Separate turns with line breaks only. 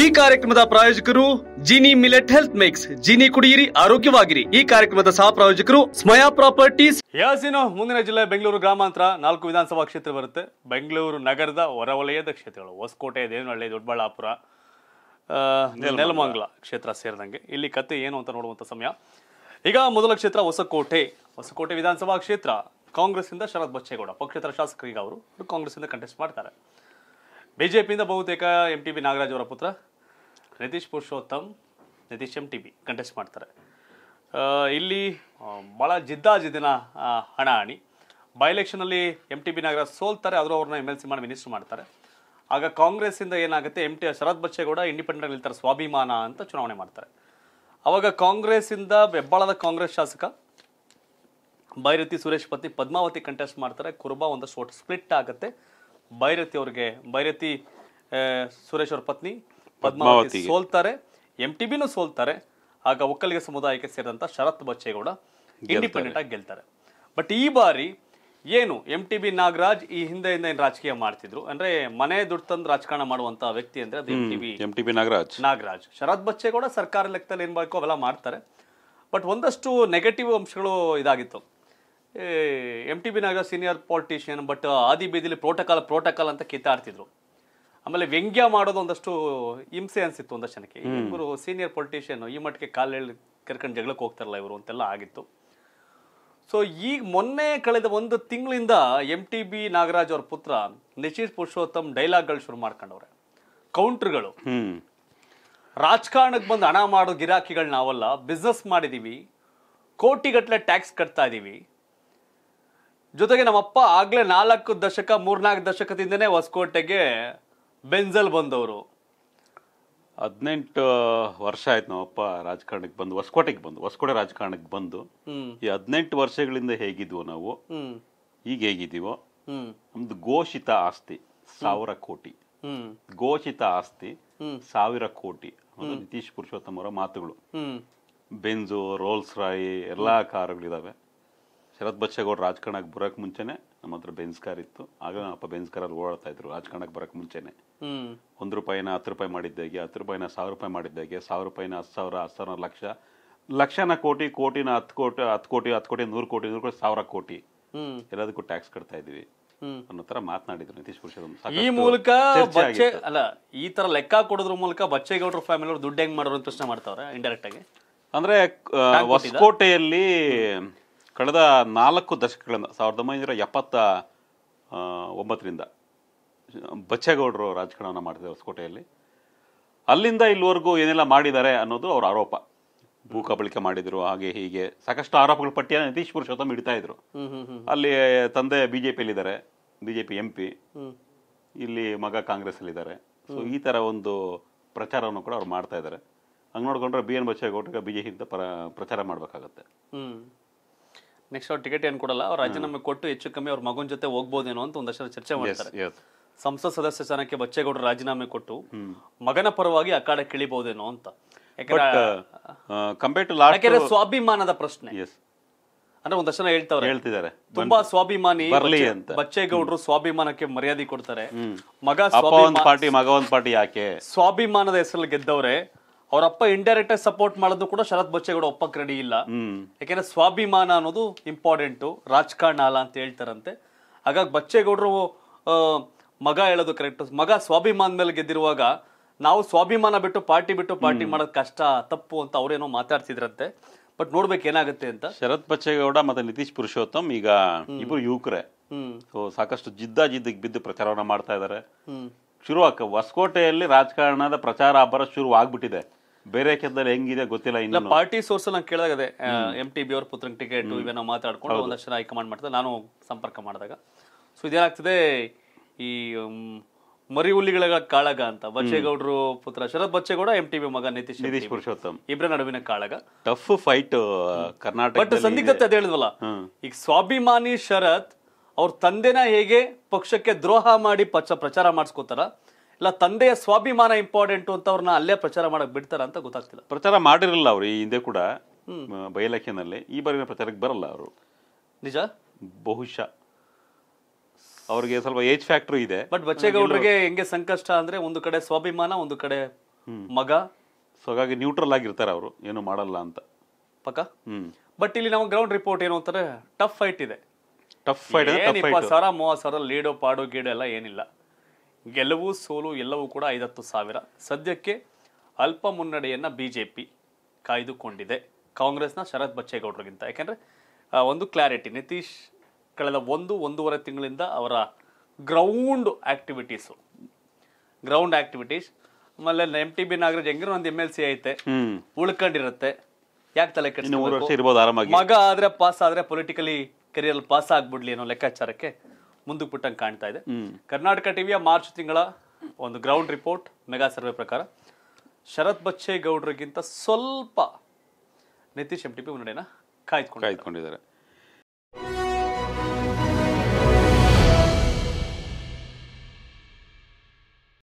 ಈ ಕಾರ್ಯಕ್ರಮದ ಪ್ರಾಯೋಜಕರು Jini millet health mix Jini ಕುಡಿಯಿರಿ ಆರೋಗ್ಯವಾಗಿರಿ ಈ ಕಾರ್ಯಕ್ರಮದ ಸಹ ಪ್ರಾಯೋಜಕರು ಸ್ಮಯಾ ಪ್ರಾಪರ್ಟೀಸ್ ಯಾಸಿನ ಮುಂದಿನ ಜಿಲ್ಲೆ ಬೆಂಗಳೂರು ಗ್ರಾಮಾಂತರ ನಾಲ್ಕು ವಿಧಾನಸಭಾ ಕ್ಷೇತ್ರ ಬರುತ್ತೆ ಬೆಂಗಳೂರು ನಗರದ ಹೊರವಲಯದ ಕ್ಷೇತ್ರಗಳು ಹೊಸಕೋಟೆ ದೇವನಹಳ್ಳಿ ದೊಡ್ಡಬಳ್ಳಾಪುರ ನೆಲಮಂಗ್ಲ ಕ್ಷೇತ್ರ ಸೇರಿದಂಗೆ ಇಲ್ಲಿ ಕತೆ ಏನು ಅಂತ ನೋಡುವಂತ ಸಮಯ ಈಗ ಮೊದಲ ಕ್ಷೇತ್ರ ಹೊಸಕೋಟೆ ಹೊಸಕೋಟೆ ವಿಧಾನಸಭಾ ಕ್ಷೇತ್ರ ಇಂದ ಶರತ್ ಬಚ್ಚೇಗೌಡ ಪಕ್ಷೇತರ ಶಾಸಕರಿಗೆ ಅವರು ಇಂದ ಕಂಟೆಸ್ಟ್ ಮಾಡ್ತಾರೆ ಪಿಯಿಂದ ಬಹುತೇಕ ಎಂ ಟಿ ಬಿ ನಾಗರಾಜ್ ಅವರ ಪುತ್ರ Nitish Purushottam Nitish M T B contest ಮಾಡ್ತಾರೆ ಇಲ್ಲಿ ಭಾಳ ಜಿದ್ದಾಜಿದ್ದಿನ ಹಣಾಹಣಿ ಬೈ ಎಲೆಕ್ಷನಲ್ಲಿ ಎಂ ಟಿ ಬಿ ನಾಗರಾಜ್ ಸೋಲ್ತಾರೆ ಆದರೂ ಅವ್ರನ್ನ ಎಮ್ ಎಲ್ ಸಿ ಮಾಡಿ ಮಿನಿಸ್ಟರ್ ಮಾಡ್ತಾರೆ ಆಗ ಕಾಂಗ್ರೆಸ್ಸಿಂದ ಏನಾಗುತ್ತೆ M T Sharath Bachegowda independent ನಿಲ್ತಾರೆ ಸ್ವಾಭಿಮಾನ ಅಂತ ಚುನಾವಣೆ ಮಾಡ್ತಾರೆ ಆವಾಗ ಕಾಂಗ್ರೆಸ್ಸಿಂದ ಬೆಬ್ಬಾಳದ ಕಾಂಗ್ರೆಸ್ ಶಾಸಕ ಬೈರತಿ ಸುರೇಶ್ ಪತ್ನಿ ಪದ್ಮಾವತಿ ಕಂಟೆಸ್ಟ್ ಮಾಡ್ತಾರೆ ಕುರುಬ ಒಂದಷ್ಟು ಸ್ಪ್ಲಿಟ್ ಆಗುತ್ತೆ ಭೈರತಿ ಅವ್ರಿಗೆ ಭೈರತಿ ಸುರೇಶ್ ಅವ್ರ ಪತ್ನಿ ಪದ್ಮಾವತಿ ಸೋಲ್ತಾರೆ ಎಂ ಟಿ ಬಿನೂ ಸೋಲ್ತಾರೆ ಆಗ ಒಕ್ಕಲಿಗ ಸಮುದಾಯಕ್ಕೆ ಸೇರಿದಂಥ ಶರತ್ ಬಚ್ಚೇಗೌಡ ಇಂಡಿಪೆಂಡೆಂಟ್ ಆಗಿ ಗೆಲ್ತಾರೆ ಬಟ್ ಈ ಬಾರಿ ಏನು ಎಂ ಟಿ ಬಿ ನಾಗರಾಜ್ ಈ ಹಿಂದೆಯಿಂದ ಏನು ರಾಜಕೀಯ ಮಾಡ್ತಿದ್ರು ಅಂದ್ರೆ ಮನೆ ದುಡ್ಡು ತಂದು ರಾಜಕಾರಣ ಮಾಡುವಂತ ವ್ಯಕ್ತಿ ಅಂದ್ರೆ ಅದು
M B B Nagaraj
Nagaraj Sharath Bachegowda ಸರ್ಕಾರ ಲೆಕ್ಕದಲ್ಲಿ ಏನ್ ಬೇಕೋ ಅವೆಲ್ಲ ಮಾಡ್ತಾರೆ ಬಟ್ ಒಂದಷ್ಟು ನೆಗೆಟಿವ್ ಅಂಶಗಳು ಇದಾಗಿತ್ತು M T B Nagaraj senior politician but ಆದಿ ಬೀದಿಲಿ ಪ್ರೋಟೋಕಾಲ್ ಪ್ರೋಟೋಕಾಲ್ ಅಂತ ಕಿತ್ತಾಡ್ತಿದ್ರು ಆಮೇಲೆ ವ್ಯಂಗ್ಯ ಮಾಡೋದು ಒಂದಷ್ಟು ಹಿಂಸೆ ಅನಿಸಿತ್ತು ಒಂದಷ್ಟು ಜನಕ್ಕೆ ಸೀನಿಯರ್ ಪೊಲಿಟಿಷಿಯನ್ ಈ ಮಟ್ಟಿಗೆ ಕಾಲು ಹೇಳಿ ಕರ್ಕೊಂಡು ಜಗಳಕ್ಕೆ ಹೋಗ್ತಾರಲ್ಲ ಇವರು ಅಂತೆಲ್ಲ ಆಗಿತ್ತು ಸೊ ಈಗ ಮೊನ್ನೆ ಕಳೆದ ಒಂದು ತಿಂಗಳಿಂದ ಎಮ್ ಟಿ ಬಿ ನಾಗರಾಜ್ ಅವ್ರ ಪುತ್ರ ನಿಶೀತ್ ಪುರುಷೋತ್ತಮ್ ಡೈಲಾಗ್ಗಳು ಶುರು ಮಾಡ್ಕೊಂಡವ್ರೆ ಕೌಂಟ್ರ್ಗಳು ರಾಜಕಾರಣಕ್ಕೆ ಬಂದು ಹಣ ಮಾಡೋ ಗಿರಾಕಿಗಳು ನಾವಲ್ಲ ಬಿಸ್ನೆಸ್ ಮಾಡಿದ್ದೀವಿ ಕೋಟಿಗಟ್ಟಲೆ ಟ್ಯಾಕ್ಸ್ ಕಟ್ತಾ ಇದ್ದೀವಿ ಜೊತೆಗೆ ನಮ್ಮಪ್ಪ ಆಗಲೇ ನಾಲ್ಕು ದಶಕ ಮೂರ್ನಾಲ್ಕು ದಶಕದಿಂದನೇ ಹೊಸಕೋಟೆಗೆ ಬೆಂಜಲ್ ಬಂದವರು
ಹದಿನೆಂಟು ವರ್ಷ ಆಯ್ತು ನಮ್ಮಪ್ಪ ರಾಜಕಾರಣಕ್ಕೆ ಬಂದು ಹೊಸಕೋಟೆಗೆ ಬಂದು ಹೊಸಕೋಟೆ ರಾಜಕಾರಣಕ್ಕೆ ಬಂದು ಈ ಹದಿನೆಂಟು ವರ್ಷಗಳಿಂದ ಹೇಗಿದ್ವೋ ನಾವು ಈಗ ಹೇಗಿದ್ದೀವೋ ನಮ್ದು ಘೋಷಿತ ಆಸ್ತಿ ಸಾವಿರ ಕೋಟಿ ಘೋಷಿತ ಆಸ್ತಿ ಸಾವಿರ ಕೋಟಿ ನಿತೀಶ್ ಪುರುಷೋತ್ತಮರ ಮಾತುಗಳು ಬೆಂಜು ರೋಲ್ಸ್ ರಾಯಿ ಎಲ್ಲಾ ಕಾರುಗಳಿದಾವೆ ಶರತ್ ಬಚ್ಚೇಗೌಡ ರಾಜಕಾರಣಕ್ಕೆ ಬರೋಕೆ ಮುಂಚೆನೆ ನಮ್ಮ ಹತ್ರ ಬೆನ್ಸ್ ಕಾರ್ ಇತ್ತು ಆಗ ಅಪ್ಪ ಬೆನ್ಸ್ ಕಾರಲ್ಲಿ ಓಡಾಡ್ತಾ ಇದ್ರು ರಾಜಕಾರಣಕ್ಕೆ ಬರೋಕೆ ಮುಂಚೆನೆ ಒಂದು ರೂಪಾಯಿನ ಹತ್ತು ರೂಪಾಯಿ ಮಾಡಿದ್ದಾಗೆ ಹತ್ತು ರೂಪಾಯಿನ ಸಾವಿರ ರೂಪಾಯಿ ಮಾಡಿದ್ದಾಗೆ ಸಾವಿರ ರೂಪಾಯಿನ ಹತ್ತು ಸಾವಿರ ಹತ್ತು ಸಾವಿರ ಲಕ್ಷ ಲಕ್ಷನ ಕೋಟಿ ಕೋಟಿನ ಹತ್ತು ಕೋಟಿ ಹತ್ತು ಕೋಟಿ ಹತ್ತು ಕೋಟಿ ನೂರು ಕೋಟಿ ನೂರು ಕೋಟಿ ಸಾವಿರ ಕೋಟಿ ಎಲ್ಲದಕ್ಕೂ ಟ್ಯಾಕ್ಸ್ ಕಟ್ತಾ ಇದೀವಿ ಅನ್ನೋ ತರ ಮಾತನಾಡಿದ್ರು ನಿತೀಶ್ ಕುಮಾರ್ ಈ ಮೂಲಕ ಬಚ್ಚೆ
ಅಲ್ಲ ಈ ತರ ಲೆಕ್ಕ ಕೊಡೋದ್ರ ಮೂಲಕ ಬಚ್ಚೇಗೌಡರ ಫ್ಯಾಮಿಲಿ ಅವರು ದುಡ್ಡು ಹೆಂಗ್ ಮಾಡೋರು ಅಂತ ಪ್ರಶ್ನೆ ಮಾಡ್ತಾವ್ರೆ ಇಂಡೈರೆಕ್ಟ್ ಆಗಿ
ಅಂದ್ರೆ ಹೊಸಕೋಟೆಯಲ್ಲಿ ಕಳೆದ ನಾಲ್ಕು ದಶಕಗಳಿಂದ ಸಾವಿರದ ಒಂಬೈನೂರ ಎಪ್ಪತ್ತ ಒಂಬತ್ತರಿಂದ ಬಚ್ಚೇಗೌಡರು ರಾಜಕಾರಣವನ್ನು ಮಾಡ್ತಿದ್ದಾರೆ ಹೊಸಕೋಟೆಯಲ್ಲಿ ಅಲ್ಲಿಂದ ಇಲ್ಲಿವರೆಗೂ ಏನೆಲ್ಲ ಮಾಡಿದ್ದಾರೆ ಅನ್ನೋದು ಅವರ ಆರೋಪ ಭೂ ಕಬಳಿಕೆ ಮಾಡಿದರು ಹಾಗೆ ಹೀಗೆ ಸಾಕಷ್ಟು ಆರೋಪಗಳ ಪಟ್ಟಿಯನ್ನು ನಿತೀಶ್ ಪುರುಷೋತ್ತಮ್ ಇಡ್ತಾ ಇದ್ರು ಅಲ್ಲಿ ತಂದೆ ಬಿಜೆಪಿಯಲ್ಲಿದ್ದಾರೆ ಬಿಜೆಪಿ ಎಂ ಪಿ ಇಲ್ಲಿ ಮಗ ಕಾಂಗ್ರೆಸ್ ಇದ್ದಾರೆ ಸೊ ಈ ತರ ಒಂದು ಪ್ರಚಾರವನ್ನು ಕೂಡ ಅವ್ರು ಮಾಡ್ತಾ ಇದ್ದಾರೆ ಹಂಗೆ ನೋಡ್ಕೊಂಡ್ರೆ ಬಿ ಎನ್ ಬಚ್ಚೇಗೌಡರಿಗೆ ಬಿಜೆಪಿ ಪ್ರಚಾರ ಮಾಡಬೇಕಾಗತ್ತೆ
ನೆಕ್ಸ್ಟ್ ಅವ್ರು ಟಿಕೆಟ್ ಏನು ಕೊಡಲ್ಲ ಅವ್ರು ರಾಜೀನಾಮೆ ಕೊಟ್ಟು ಹೆಚ್ಚು ಕಮ್ಮಿ ಅವ್ರ ಮಗನ ಜೊತೆ ಹೋಗ್ಬೋದೇನೋ ಅಂತ ಒಂದಷ್ಟು ಚರ್ಚೆ ಮಾಡ್ತಾರೆ ಸಂಸತ್ ಸದಸ್ಯ ಸ್ಥಾನಕ್ಕೆ ಬಚ್ಚೇಗೌಡರು ರಾಜೀನಾಮೆ ಕೊಟ್ಟು ಮಗನ ಪರವಾಗಿ ಅಖಾಡ ಕಿಳಿಬಹುದೇನೋ ಅಂತ
ಯಾಕಂದ್ರೆ
ಸ್ವಾಭಿಮಾನದ ಪ್ರಶ್ನೆ
ಅಂದ್ರೆ ಒಂದಷ್ಟು ಜನ ಹೇಳ್ತಿದಾರೆ ಹೇಳ್ತಿದ್ದಾರೆ ತುಂಬಾ
ಸ್ವಾಭಿಮಾನಿ ಅಂತ ಬಚ್ಚೇಗೌಡರು ಸ್ವಾಭಿಮಾನಕ್ಕೆ ಮರ್ಯಾದೆ ಕೊಡ್ತಾರೆ ಮಗ ಪಾರ್ಟಿ
ಮಗ ಒಂದ್ ಪಾರ್ಟಿ ಯಾಕೆ
ಸ್ವಾಭಿಮಾನದ ಹೆಸರಲ್ಲಿ ಗೆದ್ದವ್ರೆ ಅವರಪ್ಪ ಇಂಡೈರೆಕ್ಟ್ ಆಗಿ ಸಪೋರ್ಟ್ ಮಾಡೋದು ಕೂಡ ಶರತ್ ಬಚ್ಚೇಗೌಡ ಒಪ್ಪಕ್ಕೆ ರೆಡಿ ಇಲ್ಲ ಯಾಕೆಂದ್ರೆ ಸ್ವಾಭಿಮಾನ ಅನ್ನೋದು ಇಂಪಾರ್ಟೆಂಟು ರಾಜಕಾರಣ ಅಲ್ಲ ಅಂತ ಹೇಳ್ತಾರಂತೆ ಹಾಗಾಗಿ ಬಚ್ಚೇಗೌಡರು ಮಗ ಹೇಳೋದು ಕರೆಕ್ಟ್ ಮಗ ಸ್ವಾಭಿಮಾನ ಮೇಲೆ ಗೆದ್ದಿರುವಾಗ ನಾವು ಸ್ವಾಭಿಮಾನ ಬಿಟ್ಟು ಪಾರ್ಟಿ ಬಿಟ್ಟು ಪಾರ್ಟಿ ಮಾಡೋದು ಕಷ್ಟ ತಪ್ಪು ಅಂತ ಅವರೇನೋ ಮಾತಾಡ್ತಿದ್ರಂತೆ ಬಟ್ ನೋಡ್ಬೇಕು ಏನಾಗುತ್ತೆ
ಅಂತ ಶರತ್ ಬಚ್ಚೇಗೌಡ ಮತ್ತೆ ನಿತೀಶ್ ಪುರುಷೋತ್ತಮ್ ಈಗ ಇಬ್ಬರು ಯುವಕರೇ ಸೊ ಸಾಕಷ್ಟು ಜಿದ್ದ ಜಿದ್ದಿಗೆ ಬಿದ್ದು ಪ್ರಚಾರವನ್ನ ಮಾಡ್ತಾ ಇದ್ದಾರೆ ಶುರುವಾಗ ಹೊಸಕೋಟೆಯಲ್ಲಿ ರಾಜಕಾರಣದ ಪ್ರಚಾರ ಅಬ್ಬರ ಶುರು ಆಗ್ಬಿಟ್ಟಿದೆ ಬೇರೆ ಕ್ಷೇತ್ರದಲ್ಲಿ ಹೆಂಗಿದೆ ಗೊತ್ತಿಲ್ಲ ಇನ್ನ ಪಾರ್ಟಿ ಸೋರ್ಸ್ ನಾನು ಅದೇ
ಎಂ ಟಿ ಬಿ ಅವ್ರ ಪುತ್ರನ ಟಿಕೆಟ್ ಇವೇನೋ ಮಾತಾಡ್ಕೊಂಡು ಒಂದಷ್ಟು ಜನ ಹೈಕಮಾಂಡ್ ಮಾಡ್ತಾರೆ ನಾನು ಸಂಪರ್ಕ ಮಾಡಿದಾಗ ಸೊ ಇದೇನಾಗ್ತದೆ ಈ ಮರಿ ಹುಲಿಗಳ ಕಾಳಗ ಅಂತ ಬಚ್ಚೇಗೌಡರು ಪುತ್ರ Sharath Bachegowda M T B ಮಗ ನಿತೀಶ್ ನಿತೀಶ್ ಪುರುಷೋತ್ತಮ್ ಇಬ್ಬರ ನಡುವಿನ ಕಾಳಗ
ಟಫ್ ಫೈಟ್ ಕರ್ನಾಟಕ ಬಟ್ ಸಂದಿಗ್ಧತೆ
ಅದ ಹೇಳಿದ್ವಲ್ಲ ಈಗ ಸ್ವಾಭಿಮಾನಿ ಶರತ್ ಅವ್ರ ತಂದೆನ ಹೇಗೆ ಪಕ್ಷಕ್ಕೆ ದ್ರೋಹ ಮಾಡಿ ಪಕ್ಷ ಪ್ರಚಾರ ಮಾಡಿಸ್ಕೋತಾರ ಇಲ್ಲ ತಂದೆಯ ಸ್ವಾಭಿಮಾನ ಇಂಪಾರ್ಟೆಂಟ್ ಅಂತ ಅವ್ರನ್ನ ಅಲ್ಲೇ ಪ್ರಚಾರ ಮಾಡಕ್ ಬಿಡ್ತಾರ ಅಂತ ಗೊತ್ತಾಗ್ತಿಲ್ಲ
ಪ್ರಚಾರ ಮಾಡಿರಲ್ಲ ಅವರು ಈ ಹಿಂದೆ ಕೂಡ ಬೈ ಈ ಬಾರಿನ ಪ್ರಚಾರಕ್ಕೆ ಬರಲ್ಲ ಅವರು ನಿಜ ಬಹುಶಃ ಅವ್ರಿಗೆ ಸ್ವಲ್ಪ ಏಜ್ ಫ್ಯಾಕ್ಟ್ರಿ ಇದೆ ಬಟ್ ಬಚ್ಚೇಗೌಡರಿಗೆ
ಹೆಂಗೆ ಸಂಕಷ್ಟ ಅಂದ್ರೆ ಒಂದು ಕಡೆ ಸ್ವಾಭಿಮಾನ ಒಂದು ಕಡೆ
ಮಗ ಸೊ ಹಾಗಾಗಿ ನ್ಯೂಟ್ರಲ್ ಆಗಿರ್ತಾರೆ ಅವರು ಏನು ಮಾಡಲ್ಲ ಅಂತ ಪಕ್ಕ
ಬಟ್ ಇಲ್ಲಿ ನಾವು ಗ್ರೌಂಡ್ ರಿಪೋರ್ಟ್ ಏನು ಅಂತಾರೆ ಟಫ್ ಫೈಟ್ ಇದೆ
ಟಫ್ ಫೈಟ್ ಸಾವಿರ
ಮೂವತ್ತು ಸಾವಿರ ಲೀಡೋ ಪಾಡೋ ಗೀಡೋ ಎಲ್ಲ ಏನಿಲ್ಲ ಗೆಲುವು ಸೋಲು ಎಲ್ಲವೂ ಕೂಡ ಐದತ್ತು ಸಾವಿರ ಸದ್ಯಕ್ಕೆ ಅಲ್ಪ ಮುನ್ನಡೆಯನ್ನು ಬಿ ಜೆ ಪಿ ಕಾಯ್ದುಕೊಂಡಿದೆ ಕಾಂಗ್ರೆಸ್ನ ಶರತ್ ಬಚ್ಚೇಗೌಡರಿಗಿಂತ ಯಾಕೆಂದರೆ ಒಂದು ಕ್ಲಾರಿಟಿ ನಿತೀಶ್ ಕಳೆದ ಒಂದು ಒಂದೂವರೆ ತಿಂಗಳಿಂದ ಅವರ ಗ್ರೌಂಡ್ ಆ್ಯಕ್ಟಿವಿಟೀಸು ಗ್ರೌಂಡ್ ಆಕ್ಟಿವಿಟೀಸ್ ಆಮೇಲೆ ಎಮ್ ಟಿ ಬಿ ನಾಗರಾಜ್ ಹೆಂಗಿರೋ ಒಂದು ಎಮ್ ಎಲ್ ಸಿ ಐತೆ ಉಳ್ಕೊಂಡಿರುತ್ತೆ ಯಾಕೆ ತಲೆ ಕೆಟ್ಟ ಮಗ ಆದರೆ ಪಾಸ್ ಆದರೆ ಪೊಲಿಟಿಕಲಿ ಕೆರಿಯರ್ ಪಾಸ್ ಆಗ್ಬಿಡ್ಲಿ ಅನ್ನೋ ಲೆಕ್ಕಾಚಾರಕ್ಕೆ ಮುಂದಕ್ಕೆ ಬಿಟ್ಟಂಗೆ ಕಾಣ್ತಾ ಇದೆ ಕರ್ನಾಟಕ ಟಿವಿಯ ಮಾರ್ಚ್ ತಿಂಗಳ ಒಂದು ಗ್ರೌಂಡ್ ರಿಪೋರ್ಟ್ ಮೆಗಾ ಸರ್ವೆ ಪ್ರಕಾರ ಶರತ್ ಬಚ್ಚೇಗೌಡರಿಗಿಂತ ಸ್ವಲ್ಪ ನಿತೀಶ್ ಎಂ ಟಿ ಪಿ ಮುನ್ನಡೆಯನ್ನು
ಕಾಯ್ದುಕೊಂಡು ಕಾಯ್ದುಕೊಂಡಿದ್ದಾರೆ